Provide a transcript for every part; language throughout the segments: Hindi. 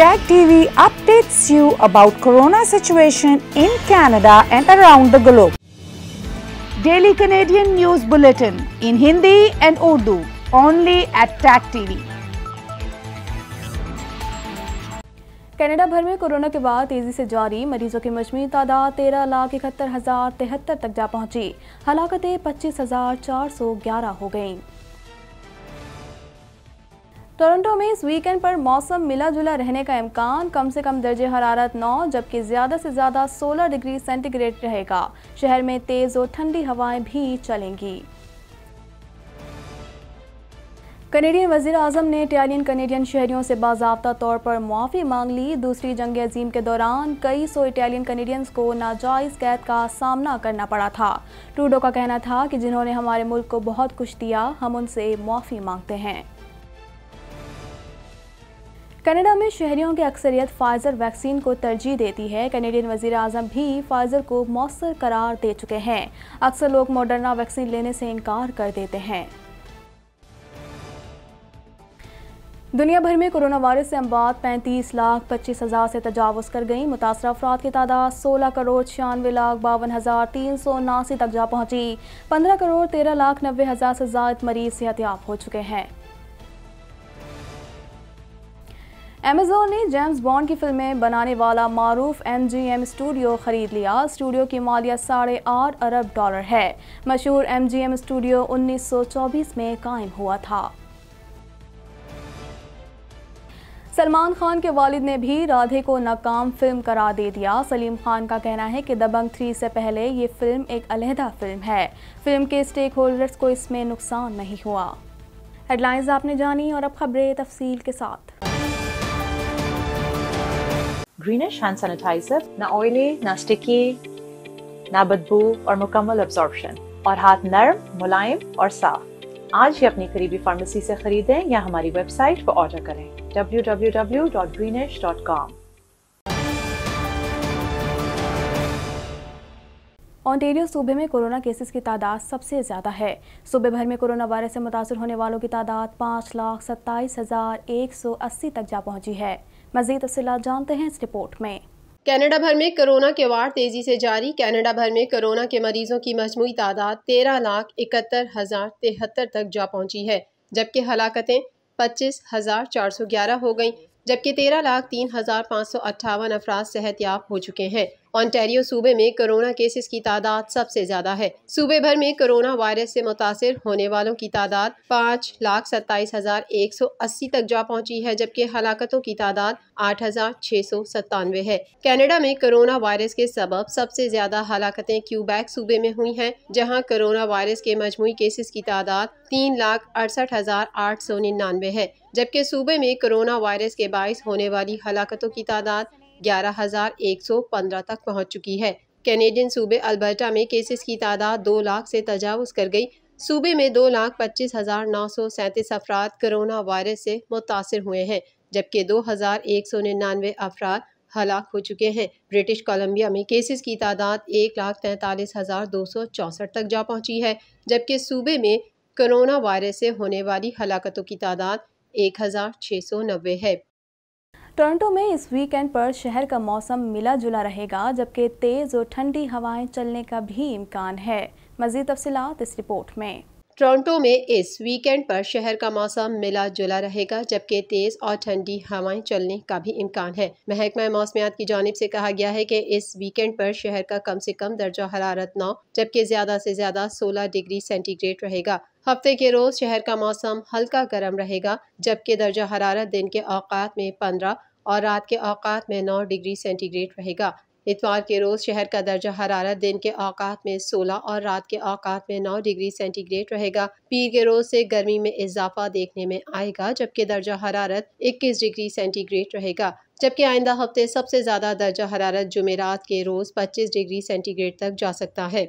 Tag TV updates you about corona situation in Canada and around the globe. Daily Canadian News Bulletin in Hindi and Urdu only at Tag TV. Canada भर में कोरोना के बाद तेजी से जारी मरीजों की मजमू तादाद तेरह लाख इकहत्तर हज़ार तिहत्तर तक जा पहुंची हलाकतें पच्चीस हज़ार चार सौ ग्यारह हो गईं टोरंटो में इस वीकेंड पर मौसम मिला जुला रहने का इम्कान कम से कम दर्ज हरारत 9 जबकि ज़्यादा से ज़्यादा 16 डिग्री सेंटीग्रेड रहेगा शहर में तेज़ और ठंडी हवाएं भी चलेंगी कनेडियन वजीर अजम ने इटालियन कनेडियन शहरियों से बाबा तौर पर मुआफ़ी मांग ली दूसरी जंग अजीम के दौरान कई सौ इटालियन कनेडियंस को नाजायज़ कैद का सामना करना पड़ा था ट्रूडो का कहना था कि जिन्होंने हमारे मुल्क को बहुत कुछ दिया हम उनसे मुआफ़ी मांगते हैं कनाडा में शहरियों की अक्सरियत फाइजर वैक्सीन को तरजीह देती है कैनेडियन वजीर अजम भी फाइजर को मौसर करार दे चुके हैं अक्सर लोग मोडरना वैक्सीन लेने से इनकार कर देते हैं दुनिया भर में कोरोना वायरस से अमवात पैंतीस लाख पच्चीस हज़ार से तजावज कर गई मुतासर अफराद की तादाद सोलह करोड़ छियानवे लाख बावन हज़ार तीन सौ उनासी तक जा पहुंची पंद्रह करोड़ तेरह लाख नब्बे हज़ार से जायद मरीज सेहतियाब हो चुके हैं अमेजोन ने जेम्स बॉन्ड की फिल्में बनाने वाला मारूफ एमजीएम स्टूडियो खरीद लिया स्टूडियो की मालिया साढ़े आठ अरब डॉलर है मशहूर एमजीएम स्टूडियो 1924 में कायम हुआ था सलमान खान के वालिद ने भी राधे को नाकाम फिल्म करा दे दिया सलीम खान का कहना है कि दबंग थ्री से पहले ये फिल्म एक अलहदा फिल्म है फिल्म के स्टेक होल्डर्स को इसमें नुकसान नहीं हुआ हेडलाइंस आपने जानी और अब खबरें तफसील के साथ greenish hand sanitizer, na oily, na sticky, na बदबू or mukammal absorption और हाथ नरम मुलायम और साफ आज ही अपनी करीबी फार्मेसी से खरीदें या हमारी वेबसाइट पर ऑर्डर करें www.greenish.com ऑन्टेरियो सूबे में कोरोना केसेस की तादाद सबसे ज़्यादा है सूबे भर में कोरोना वायरस से मुतासर होने वालों की तादाद पाँच लाख सत्ताईस हज़ार एक सौ अस्सी तक जा पहुंची है मजीद तफ़ी जानते हैं इस रिपोर्ट में कनाडा भर में कोरोना के वार तेजी से जारी कनाडा भर में कोरोना के मरीजों की मजमू तादाद तेरह लाख इकहत्तर हजार तिहत्तर तक जा पहुंची है जबकि हलाकतें पच्चीस हजार चार सौ ग्यारह हो गई जबकि तेरह लाख तीन हजार पाँच सौ अट्ठावन अफराज सेहत याब हो चुके हैं ऑन्टेरियो सूबे में कोरोना केसेस की तादाद सबसे ज़्यादा है सूबे भर में कोरोना वायरस से मुतासर होने वालों की तादाद पाँच लाख सत्ताईस हज़ार एक सौ अस्सी तक जा पहुंची है जबकि हलाकतों की तादाद आठ हज़ार छः सौ सत्तानवे है कनाडा में कोरोना वायरस के सबब सबसे ज़्यादा हलाकतें क्यूबैक सूबे में हुई हैं जहाँ कोरोना वायरस के मजमू केसेस की तादाद तीन लाख अड़सठ हज़ार आठ सौ निन्यानवे है जबकि सूबे में कोरोना वायरस के बायस होने वाली हलाकतों की तादाद ग्यारह हज़ार एक सौ पंद्रह तक पहुँच चुकी है कैनेडियन सूबे अल्बर्टा में केसेस की तादाद दो लाख से तजावज़ कर गई सूबे में दो लाख पच्चीस हज़ार नौ सौ सैंतीस अफराद कोरोना वायरस से मुतासर हुए हैं जबकि दो हज़ार एक सौ निन्यानवे अफराद हलाक हो चुके हैं ब्रिटिश कोलंबिया में केसेस की तादाद एक लाख तैंतालीस हज़ार दो सौ चौंसठ तक जा पहुंची है जबकि सूबे में कोरोना वायरस से होने वाली हलाकतों की तादाद एक हज़ार छः सौ नब्बे है टोरंटो में इस वीकेंड पर शहर का मौसम मिला जुला रहेगा जबकि तेज और ठंडी हवाएं चलने का भी इम्कान है मजीद तफसीत इस रिपोर्ट में टोरंटो में इस वीकेंड पर शहर का मौसम मिला जुला रहेगा जबकि तेज़ और ठंडी हवाएं चलने का भी इम्कान है महकमा मौसमियात की जानब से कहा गया है कि इस वीकेंड पर शहर का कम से कम दर्जा हरारत नौ जबकि ज़्यादा से ज़्यादा सोलह डिग्री सेंटीग्रेड रहेगा हफ्ते के रोज़ शहर का मौसम हल्का गर्म रहेगा जबकि दर्जा हरारत दिन के अवकात में पंद्रह और रात के अवकात में नौ डिग्री सेंटीग्रेड रहेगा इतवार के रोज़ शहर का दर्जा हरारत दिन के अवकात में 16 और रात के अवकात में 9 डिग्री सेंटीग्रेड रहेगा पीर के रोज़ से गर्मी में इजाफा देखने में आएगा जबकि दर्जा हरारत 21 डिग्री सेंटीग्रेड रहेगा जबकि आइंदा हफ्ते सबसे ज़्यादा दर्जा हरारत जुमेरात के रोज़ 25 डिग्री सेंटीग्रेड तक जा सकता है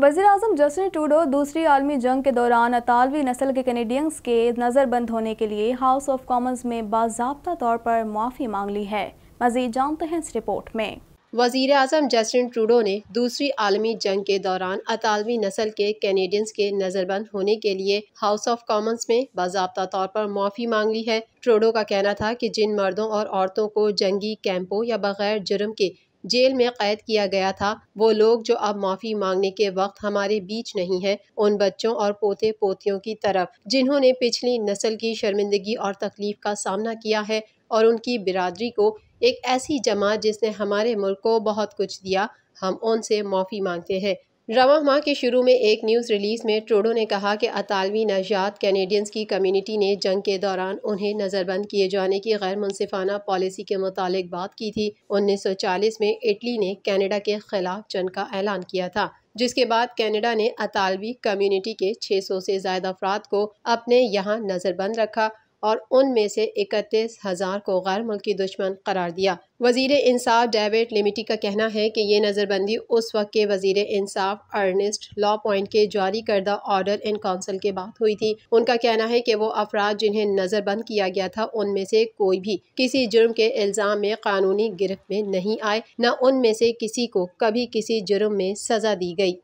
वजी अजम जस्टिन टूडो दूसरी आलमी जंग के दौरान अतालवी नस्ल के कैनेडियंस के नज़रबंद होने के लिए हाउस ऑफ कॉमन्स में बाबा तौर पर माफ़ी मांग ली है मजीद जानते हैं इस रिपोर्ट में वजीर अजम जस्टिन ट्रूडो ने दूसरी आलमी जंग के दौरान अतालवी नस्ल के कैनेडियंस के नज़रबंद होने के लिए हाउस ऑफ कॉमन्स में बाबा तौर पर माफ़ी मांग ली है ट्रूडो का कहना था कि जिन मर्दों और औरतों को जंगी कैंपों या बगैर जुर्म के जेल में कैद किया गया था वो लोग जो अब माफ़ी मांगने के वक्त हमारे बीच नहीं है उन बच्चों और पोते पोतियों की तरफ जिन्होंने पिछली नस्ल की शर्मिंदगी और तकलीफ का सामना किया है और उनकी बिरादरी को एक ऐसी जमात जिसने हमारे मुल्क को बहुत कुछ दिया हम उनसे माफ़ी मांगते हैं रवा माह के शुरू में एक न्यूज़ रिलीज़ में ट्रोडो ने कहा कि अतालवी नजात कैनेडियंस की कम्युनिटी ने जंग के दौरान उन्हें नज़रबंद किए जाने की गैर मुनफाना पॉलिसी के मुतालिक बात की थी 1940 में इटली ने कनाडा के खिलाफ जंग का ऐलान किया था जिसके बाद कनाडा ने अतालवी कम्युनिटी के 600 से ज्यादा अफराद को अपने यहाँ नज़रबंद रखा और उनमें से इकतीस हज़ार को गैर मुल्की दुश्मन करार दिया वजीर इंसाफ डेविड लिमिटी का कहना है कि ये नज़रबंदी उस वक्त के वजीर इंसाफ अर्नेस्ट लॉ पॉइंट के जारी करदा ऑर्डर इन काउंसिल के बाद हुई थी उनका कहना है कि वो अफराद जिन्हें नज़रबंद किया गया था उनमें से कोई भी किसी जुर्म के इल्ज़ाम में कानूनी गिरफ्त में नहीं आए न उनमें से किसी को कभी किसी जुर्म में सजा दी गई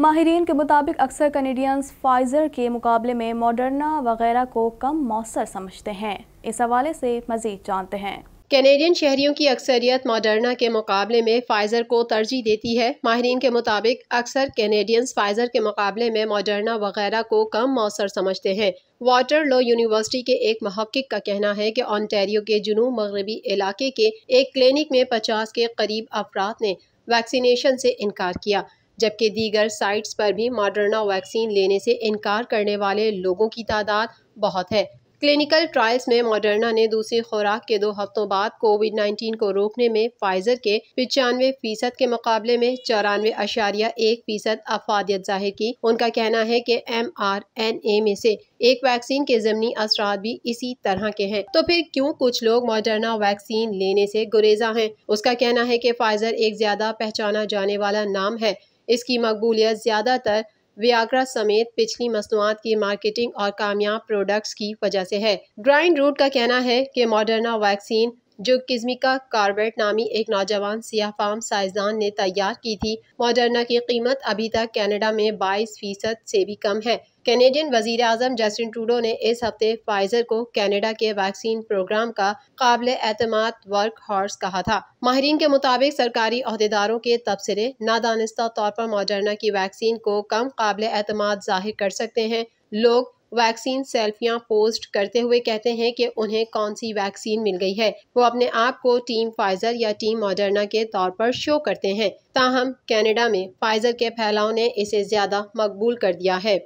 माहरीन के मुताबिक अक्सर कनेडियंस फाइजर के मुकाबले में मॉडर्ना वगैरह को कम मौसर समझते हैं इस हवाले से मजीद जानते हैं कैनेडियन शहरियों की अक्सरियत मॉडर्ना के मुकाबले में फाइजर को तरजीह देती है माहरीन के मुताबिक अक्सर कैनेडियंस फाइजर के मुकाबले में मॉडर्ना वगैरह को कम मौसर समझते हैं वाटर लॉ यूनिवर्सिटी के एक महक्क का कहना है कि ऑनटेरियो के जुनूब मगरबी इलाके के एक क्लिनिक में पचास के करीब अफराद ने वैक्सीनेशन से इनकार किया जबकि दीगर साइट्स पर भी मॉडर्ना वैक्सीन लेने से इनकार करने वाले लोगों की तादाद बहुत है क्लिनिकल ट्रायल्स में मॉडर्ना ने दूसरी खुराक के दो हफ्तों बाद कोविड 19 को रोकने में फाइजर के पचानवे फीसद के मुकाबले में चौरानवे अशारिया एक फीसद अफादियत जाहिर की उनका कहना है कि एम आर एन ए में से एक वैक्सीन के जमनी असरा भी इसी तरह के हैं तो फिर क्यों कुछ लोग मॉडर्ना वैक्सीन लेने से गुरेजा हैं उसका कहना है कि फाइजर एक ज्यादा पहचाना जाने वाला नाम है इसकी मकबूलियत ज़्यादातर व्याग्रा समेत पिछली मसनूआत की मार्केटिंग और कामयाब प्रोडक्ट्स की वजह से है ग्राइंड रूट का कहना है कि मॉडर्ना वैक्सीन जो किस्मिका कार्बेट नामी एक नौजवान सियाह फार्म साइंसदान ने तैयार की थी मॉडर्ना की कीमत अभी तक कनाडा में 22 फीसद से भी कम है कैनेडियन वजीर अजम जस्टिन ट्रूडो ने इस हफ्ते फाइजर को कैनेडा के वैक्सीन प्रोग्राम का काबिल एतम वर्क हॉर्स कहा था माहरीन के मुताबिक सरकारी अहदेदारों के तबसरे नादानस्ता तौर पर मॉडर्ना की वैक्सीन को कम काबिल एतम जाहिर कर सकते हैं लोग वैक्सीन सेल्फियां पोस्ट करते हुए कहते हैं कि उन्हें कौन सी वैक्सीन मिल गई है वो अपने आप को टीम फाइजर या टीम मॉडर्ना के तौर पर शो करते हैं ताहम कनाडा में फाइजर के फैलाव ने इसे ज्यादा मकबूल कर दिया है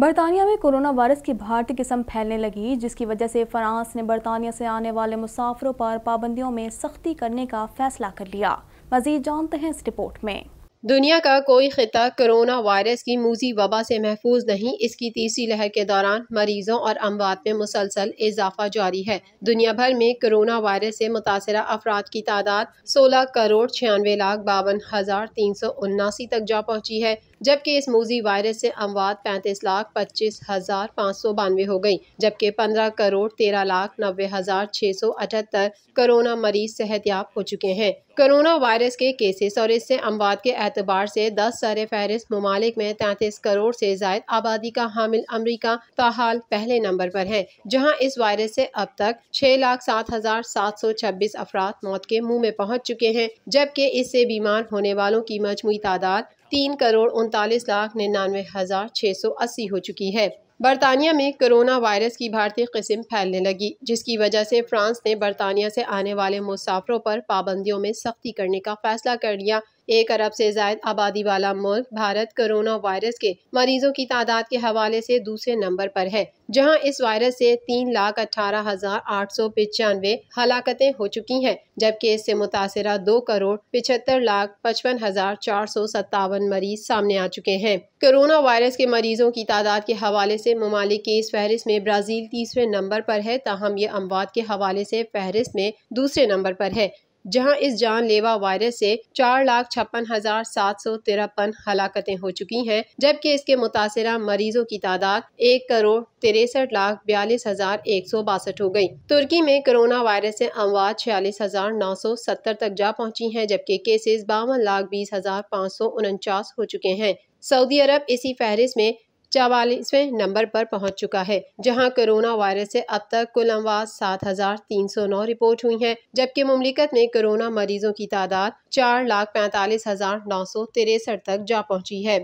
बरतानिया में कोरोना वायरस की भारतीय किस्म फैलने लगी जिसकी वजह से फ्रांस ने बरतानिया से आने वाले मुसाफरों पर पाबंदियों में सख्ती करने का फैसला कर लिया मजीद जानते हैं इस रिपोर्ट में दुनिया का कोई खिता कोरोना वायरस की मूजी वबा से महफूज नहीं इसकी तीसरी लहर के दौरान मरीजों और अमवात में मुसलसल इजाफा जारी है दुनिया भर में कोरोना वायरस से मुतासर अफराद की तादाद सोलह करोड़ छियानवे लाख बावन हज़ार तीन सौ उन्नासी तक जा पहुँची है जबकि इस मूजी वायरस से अमवात पैंतीस लाख पच्चीस हज़ार पाँच सौ बानवे हो गई जबकि पंद्रह करोड़ तेरह लाख नब्बे हज़ार छः सौ अठहत्तर कोरोना मरीज याब हो चुके हैं कोरोना वायरस के केसेस और इससे अमवात के एतबार से दस सारे फहरिस्त ममालिक में तैंतीस करोड़ से जायद आबादी का हामिल अमरीका ताहाल पहले नंबर पर है जहां इस वायरस से अब तक छह लाख सात हजार सात सौ छब्बीस अफराद मौत के मुंह में पहुंच चुके हैं जबकि इससे बीमार होने वालों की मजमू तादाद तीन करोड़ उनतालीस लाख निन्यानवे हज़ार छः सौ अस्सी हो चुकी है बरतानिया में कोरोना वायरस की भारतीय किस्म फैलने लगी जिसकी वजह से फ्रांस ने बरतानिया से आने वाले मुसाफरों पर पाबंदियों में सख्ती करने का फैसला कर लिया एक अरब से जायद आबादी वाला मुल्क भारत कोरोना वायरस के मरीजों की तादाद के हवाले से दूसरे नंबर पर है जहां इस वायरस से तीन लाख अठारह हजार आठ सौ पचानवे हलाकतें हो चुकी हैं जबकि इससे मुतासरा दो करोड़ पिछहत्तर लाख पचपन हजार चार सौ सत्तावन मरीज सामने आ चुके हैं कोरोना वायरस के मरीजों की तादाद के हवाले से ममालिक की इस फहरिस्त में ब्राज़ील तीसरे नंबर पर है ताहम ये अमवात के हवाले से फहरिस्त में दूसरे नंबर पर है जहां इस जानलेवा वायरस से चार लाख छप्पन हजार सात सौ तिरपन हलाकतें हो चुकी हैं जबकि इसके मुतासरा मरीजों की तादाद एक करोड़ तिरसठ लाख बयालीस हजार एक सौ बासठ हो गई। तुर्की में कोरोना वायरस से अमवात छियालीस हजार नौ सौ सत्तर तक जा पहुंची हैं जबकि केसेस बावन लाख बीस हजार पाँच सौ उनचास हो चुके हैं सऊदी अरब इसी फहरिस्त में चवालीसवें नंबर पर पहुंच चुका है जहां कोरोना वायरस से अब तक कुल अमवाज सात हजार तीन सौ नौ रिपोर्ट हुई हैं, जबकि ममलिकत में कोरोना मरीजों की तादाद चार लाख पैंतालीस हजार नौ सौ तिरसठ तक जा पहुंची है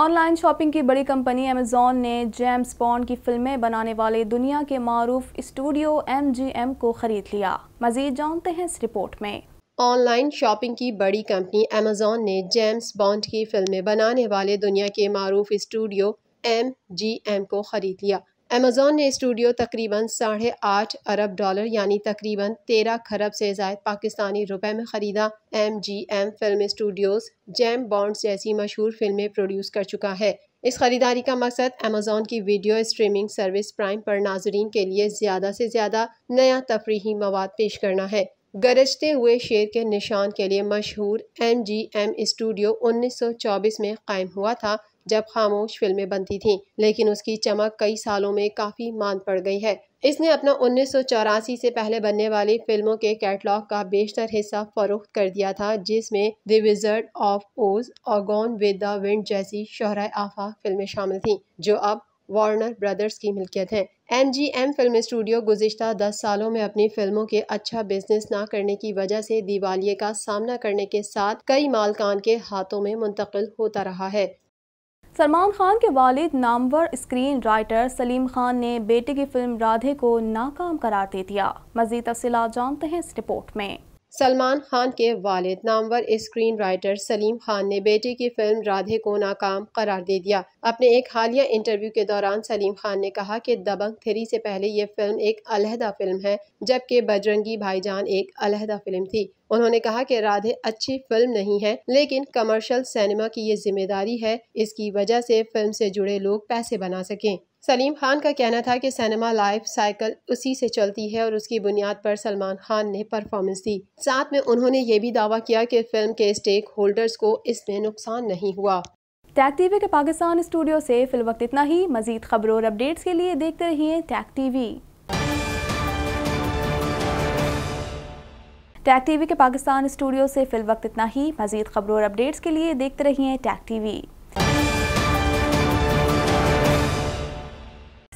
ऑनलाइन शॉपिंग की बड़ी कंपनी अमेजोन ने जेम्स बॉन्ड की फिल्में बनाने वाले दुनिया के मरूफ स्टूडियो एम को खरीद लिया मजीद जानते हैं इस रिपोर्ट में ऑनलाइन शॉपिंग की बड़ी कंपनी अमेजोन ने जेम्स बॉन्ड की फिल्में बनाने वाले दुनिया के मरूफ स्टूडियो एम जी एम को ख़रीद लिया अमेजोन ने स्टूडियो तकरीबन साढ़े आठ अरब डॉलर यानी तकरीबन तेरह खरब से जायद पाकिस्तानी रुपए में ख़रीदा M G M film studios James Bond जैसी मशहूर फिल्में प्रोड्यूस कर चुका है इस खरीदारी का मकसद अमेजोन की वीडियो स्ट्रीमिंग सर्विस प्राइम पर नाजरीन के लिए ज़्यादा से ज़्यादा नया तफरी मवाद पेश करना है गरजते हुए शेर के निशान के लिए मशहूर एम जी एम स्टूडियो 1924 में कायम हुआ था जब खामोश फिल्में बनती थीं लेकिन उसकी चमक कई सालों में काफ़ी मान पड़ गई है इसने अपना उन्नीस से पहले बनने वाली फिल्मों के कैटलॉग का बेशतर हिस्सा फरोख्त कर दिया था जिसमें द विजर्ड ऑफ ओज और गॉन विद द विंड जैसी शहरा आफा फिल्में शामिल थीं जो अब वार्नर ब्रदर्स की मिल्कियत हैं M G M film studio गुजशत दस सालों में अपनी फिल्मों के अच्छा बिजनेस ना करने की वजह से दिवालिये का सामना करने के साथ कई मालकान के हाथों में मुंतकिल होता रहा है सलमान खान के वालिद नामवर स्क्रीन राइटर सलीम खान ने बेटे की फिल्म राधे को नाकाम करार दे दिया मजीद तफसी जानते हैं इस रिपोर्ट में सलमान खान के वालिद नामवर स्क्रीन राइटर सलीम खान ने बेटे की फिल्म राधे को नाकाम करार दे दिया अपने एक हालिया इंटरव्यू के दौरान सलीम खान ने कहा कि दबंग थ्री से पहले ये फिल्म एक अलहदा फिल्म है जबकि बजरंगी भाईजान एक अलहदा फिल्म थी उन्होंने कहा कि राधे अच्छी फिल्म नहीं है लेकिन कमर्शियल सिनेमा की ये जिम्मेदारी है इसकी वजह से फिल्म से जुड़े लोग पैसे बना सकें सलीम खान का कहना था कि सिनेमा लाइफ साइकिल उसी से चलती है और उसकी बुनियाद पर सलमान खान ने परफॉर्मेंस दी साथ में उन्होंने ये भी दावा किया कि फिल्म के स्टेक होल्डर्स को इसमें नुकसान नहीं हुआ टैग टीवी के पाकिस्तान स्टूडियो से फिल वक्त इतना ही मजीद खबरों और अपडेट्स के लिए देखते रहिए टैग टीवी टैग टीवी के पाकिस्तान स्टूडियो से फिल वक्त इतना ही मजीद खबरों और अपडेट्स के लिए देखते रहिए टैग टीवी